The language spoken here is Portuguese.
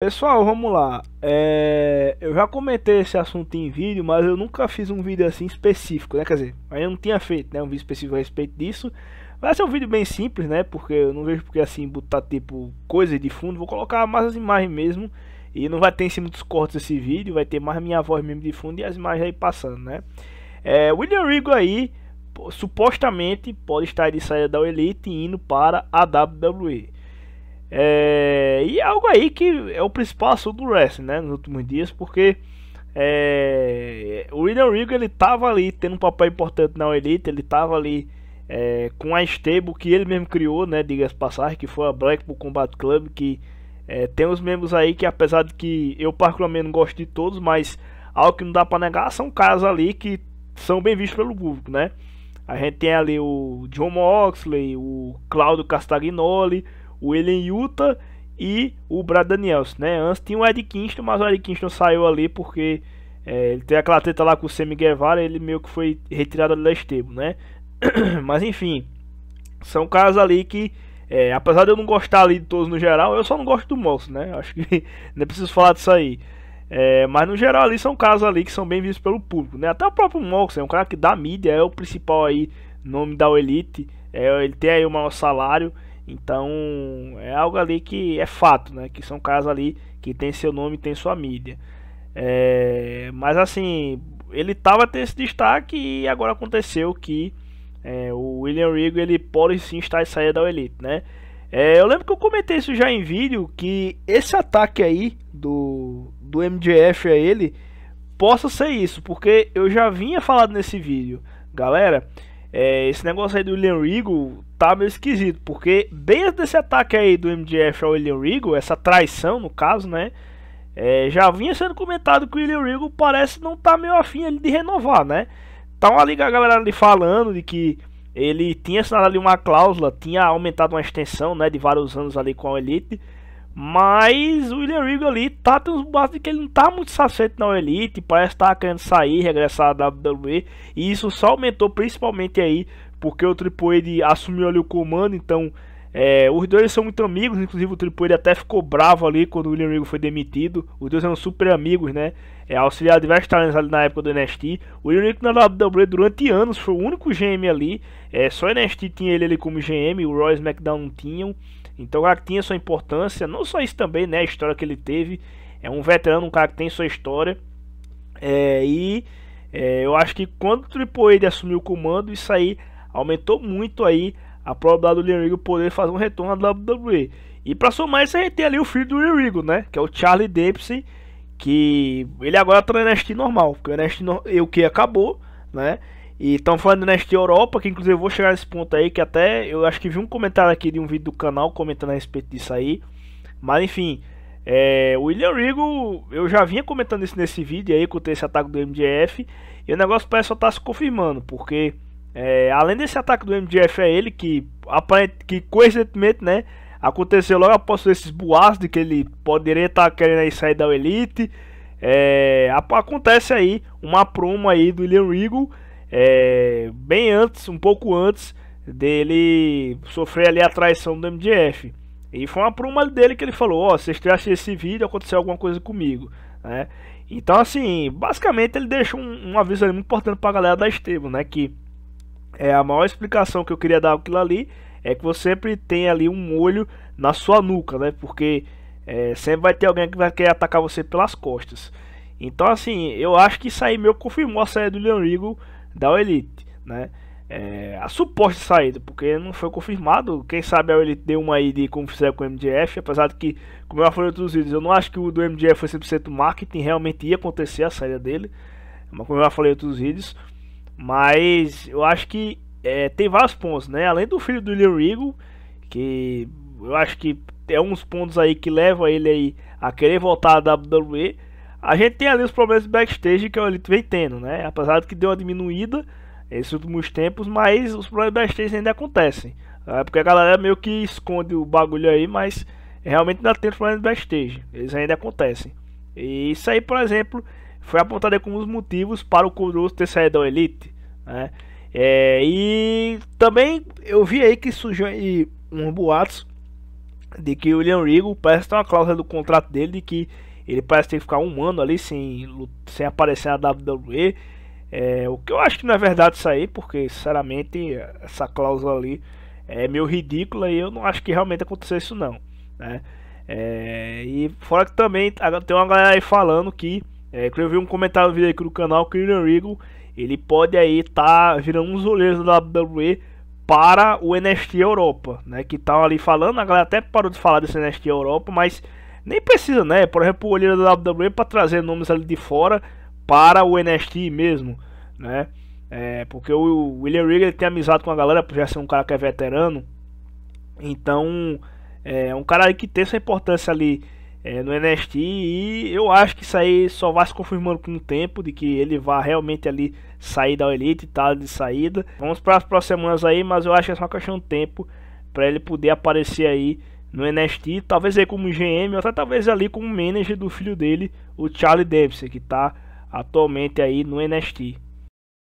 Pessoal, vamos lá. É, eu já comentei esse assunto em vídeo, mas eu nunca fiz um vídeo assim específico, né? Quer dizer, ainda não tinha feito, né? Um vídeo específico a respeito disso. Vai ser um vídeo bem simples, né? Porque eu não vejo porque assim botar tipo coisa de fundo. Vou colocar mais as imagens mesmo. E não vai ter em cima dos cortes esse vídeo. Vai ter mais minha voz mesmo de fundo e as imagens aí passando, né? É, William Regal aí supostamente pode estar de saída da Elite indo para a WWE. É, e algo aí que é o principal assunto do wrestling, né? Nos últimos dias, porque é, o William Regal ele tava ali tendo um papel importante na Elite, ele tava ali é, com a stable que ele mesmo criou, né? Diga-se passagem, que foi a Blackpool Combat Club, que é, tem os membros aí que apesar de que eu particularmente não gosto de todos, mas algo que não dá para negar são caras ali que são bem vistos pelo público, né? A gente tem ali o John Moxley, o Claudio Castagnoli, o Elen Yuta e o Brad Daniels, né? Antes tinha o Ed Kingston, mas o Ed Kingston saiu ali porque é, ele tem aquela treta lá com o Semi Guevara, ele meio que foi retirado da Estebo, né? mas enfim, são caras ali que, é, apesar de eu não gostar ali de todos no geral, eu só não gosto do Moço, né? Acho que nem é preciso falar disso aí. É, mas no geral ali são casos ali que são bem vistos pelo público, né? Até o próprio Mox é um cara que da mídia é o principal aí nome da Elite, é, ele tem aí o maior salário então é algo ali que é fato, né? Que são caras ali que tem seu nome, tem sua mídia. É, mas assim, ele tava tendo esse destaque e agora aconteceu que é, o William Rigo ele pode sim estar de saída da elite, né? É, eu lembro que eu comentei isso já em vídeo que esse ataque aí do do MJF a ele possa ser isso, porque eu já vinha falado nesse vídeo, galera. É, esse negócio aí do William Regal tá meio esquisito, porque desde esse ataque aí do MJF ao William Regal, essa traição no caso, né? É, já vinha sendo comentado que o William Regal parece não tá meio afim de renovar, né? Tava tá ali a galera ali falando de que ele tinha assinado ali uma cláusula, tinha aumentado uma extensão, né, de vários anos ali com a Elite mas o William Regal ali tá uns um de que ele não tá muito satisfeito na Elite, parece estar tá querendo sair, regressar à WWE, e isso só aumentou principalmente aí porque o Triple H assumiu ali o comando, então é, os dois são muito amigos, inclusive o Triple até ficou bravo ali quando o William Regal foi demitido. Os dois eram super amigos, né? É, auxiliar de vários talentos ali na época do NXT. O William Regal na WWE durante anos foi o único GM ali. É, só o NXT tinha ele ali como GM, o Royce Macdonald não tinham. Então o cara tinha sua importância, não só isso também, né? A história que ele teve. É um veterano, um cara que tem sua história. É, e é, eu acho que quando o Triple H assumiu o comando, isso aí aumentou muito aí a probabilidade do Lirigo poder fazer um retorno à WWE. E para somar isso, a gente tem ali o filho do Lirigo, né? Que é o Charlie Dempsey, que ele agora tá no NXT normal, porque o NXT no... e o que acabou, né? E estão falando do NXT Europa, que inclusive eu vou chegar nesse ponto aí, que até eu acho que vi um comentário aqui de um vídeo do canal comentando a respeito disso aí. Mas enfim, é, o William Regal, eu já vinha comentando isso nesse vídeo aí, com esse ataque do MJF, e o negócio parece só tá se confirmando, porque é, além desse ataque do MJF é ele que, que coincidentemente, né, aconteceu logo após esses boatos de que ele poderia estar tá querendo sair da Elite. É, acontece aí uma promo aí do William Regal, é, bem antes, um pouco antes dele sofrer ali a traição do MJF. E foi uma promo dele que ele falou, ó, oh, vocês acham esse vídeo, aconteceu alguma coisa comigo, né? Então assim, basicamente ele deixa um, um aviso muito importante para a galera da Estevam, né, que é a maior explicação que eu queria dar aquilo ali é que você sempre tem ali um molho na sua nuca, né? Porque é, sempre vai ter alguém que vai querer atacar você pelas costas. Então, assim, eu acho que isso aí meio confirmou a saída do Leon Rigo da Elite, né? É, a suposta saída, porque não foi confirmado. Quem sabe a Elite deu uma aí de como fizeram com o MDF, apesar de que, como eu já falei em outros vídeos, eu não acho que o do MDF foi 100% marketing, realmente ia acontecer a saída dele, mas como eu já falei em outros vídeos. Mas eu acho que é, tem vários pontos, né? Além do filho do Lil Rigo, que eu acho que é uns pontos aí que levam ele aí a querer voltar à WWE. A gente tem ali os problemas de backstage que o Elite vem tendo, né? Apesar de que deu uma diminuída esses últimos tempos, mas os problemas de backstage ainda acontecem. É porque a galera meio que esconde o bagulho aí, mas realmente ainda tem os problemas de backstage. Eles ainda acontecem. E isso aí, por exemplo, foi apontado como os motivos para o Kuros ter saído da Elite. Né? É, e também eu vi aí que surgiu aí um boatos de que o William Regal parece ter uma cláusula do contrato dele de que ele parece ter que ficar um ano ali sem, sem aparecer na WWE. É, o que eu acho que não é verdade isso aí, porque sinceramente essa cláusula ali é meio ridícula e eu não acho que realmente aconteceu isso não. Né? É, e fora que também tem uma galera aí falando que é, eu vi um comentário no vídeo aqui do canal que o William Regal, ele pode aí estar tá virando uns olheiros da WWE para o NXT Europa, né? Que estavam tá ali falando, a galera até parou de falar desse NXT Europa, mas nem precisa, né? Por exemplo, o olheiro da WWE para trazer nomes ali de fora para o NXT mesmo, né? É, porque o William Regal tem amizade com a galera, por já ser um cara que é veterano. Então, é um cara que tem essa importância ali é, no NXT e eu acho que isso aí só vai se confirmando com o tempo de que ele vai realmente ali sair da Elite e tá tal de saída. Vamos para as próximas semanas aí, mas eu acho que é só uma questão de tempo para ele poder aparecer aí no NXT, talvez aí como GM ou até talvez ali como manager do filho dele, o Charlie Dempsey, que está atualmente aí no NXT.